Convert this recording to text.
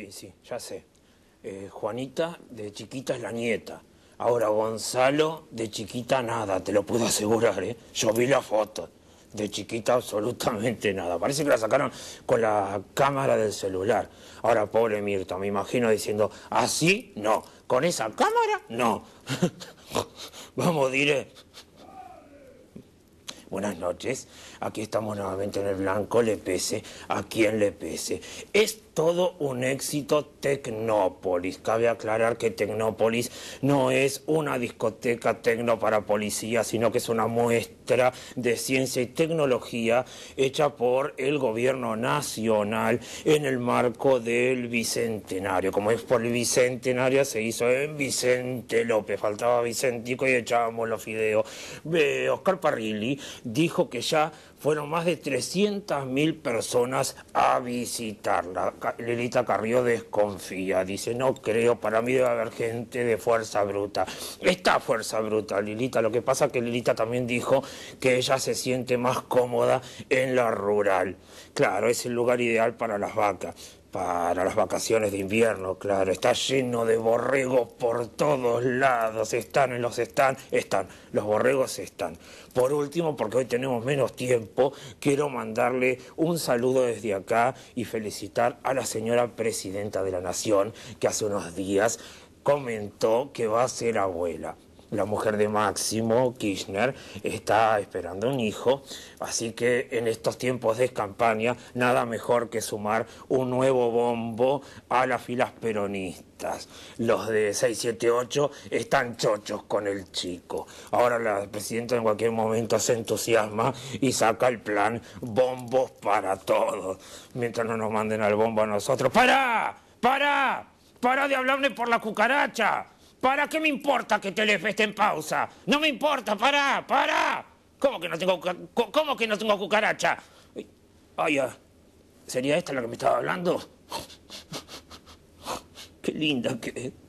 Sí, sí, ya sé. Eh, Juanita de chiquita es la nieta. Ahora Gonzalo de chiquita nada, te lo puedo asegurar, ¿eh? Yo vi la foto. De chiquita absolutamente nada. Parece que la sacaron con la cámara del celular. Ahora, pobre Mirta, me imagino diciendo, así no, con esa cámara no. Vamos, a diré. Buenas noches. Aquí estamos nuevamente en el blanco, le pese a quien le pese todo un éxito Tecnópolis. Cabe aclarar que Tecnópolis no es una discoteca tecno para policía, sino que es una muestra de ciencia y tecnología hecha por el gobierno nacional en el marco del Bicentenario. Como es por el Bicentenario, se hizo en Vicente López. Faltaba Vicentico y echábamos los fideos. Oscar Parrilli dijo que ya fueron más de 300.000 personas a visitarla Lilita Carrió desconfía, dice, no creo, para mí debe haber gente de fuerza bruta. Está fuerza bruta, Lilita, lo que pasa es que Lilita también dijo que ella se siente más cómoda en la rural. Claro, es el lugar ideal para las vacas para las vacaciones de invierno, claro. Está lleno de borregos por todos lados. Están en los están, están. Los borregos están. Por último, porque hoy tenemos menos tiempo, quiero mandarle un saludo desde acá y felicitar a la señora presidenta de la Nación, que hace unos días comentó que va a ser abuela. La mujer de Máximo Kirchner está esperando un hijo, así que en estos tiempos de campaña nada mejor que sumar un nuevo bombo a las filas peronistas. Los de 678 están chochos con el chico. Ahora la presidenta en cualquier momento se entusiasma y saca el plan bombos para todos. Mientras no nos manden al bombo a nosotros. ¡Para! ¡Para! ¡Para de hablarme por la cucaracha! ¿Para qué me importa que te le en pausa? No me importa, para, para. ¿Cómo que no tengo, cómo que no tengo cucaracha? Ay, ah, ¿sería esta la que me estaba hablando? Qué linda que